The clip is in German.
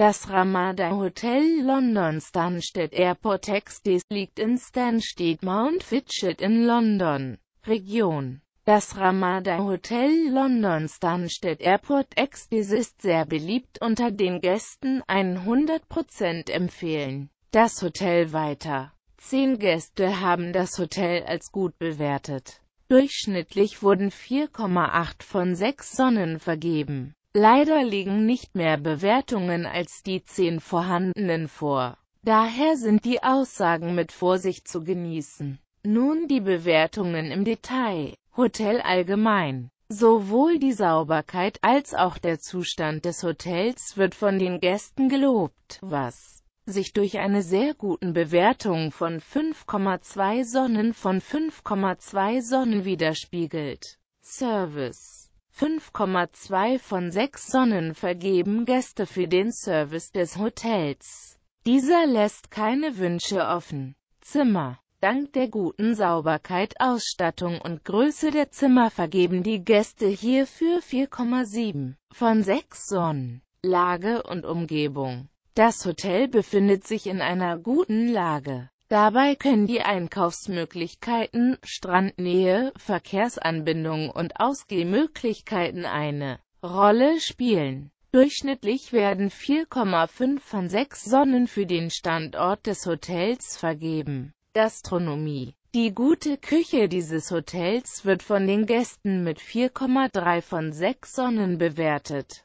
Das Ramada Hotel London Stansted Airport Exdes liegt in Stansted Mount Fitchett in London, Region. Das Ramada Hotel London Stansted Airport Exdes ist sehr beliebt unter den Gästen, 100% empfehlen das Hotel weiter. Zehn Gäste haben das Hotel als gut bewertet. Durchschnittlich wurden 4,8 von 6 Sonnen vergeben. Leider liegen nicht mehr Bewertungen als die zehn vorhandenen vor. Daher sind die Aussagen mit Vorsicht zu genießen. Nun die Bewertungen im Detail. Hotel allgemein. Sowohl die Sauberkeit als auch der Zustand des Hotels wird von den Gästen gelobt, was sich durch eine sehr guten Bewertung von 5,2 Sonnen von 5,2 Sonnen widerspiegelt. Service 5,2 von 6 Sonnen vergeben Gäste für den Service des Hotels. Dieser lässt keine Wünsche offen. Zimmer Dank der guten Sauberkeit, Ausstattung und Größe der Zimmer vergeben die Gäste hierfür 4,7 von 6 Sonnen. Lage und Umgebung Das Hotel befindet sich in einer guten Lage. Dabei können die Einkaufsmöglichkeiten, Strandnähe, Verkehrsanbindungen und Ausgehmöglichkeiten eine Rolle spielen. Durchschnittlich werden 4,5 von 6 Sonnen für den Standort des Hotels vergeben. Gastronomie Die gute Küche dieses Hotels wird von den Gästen mit 4,3 von 6 Sonnen bewertet.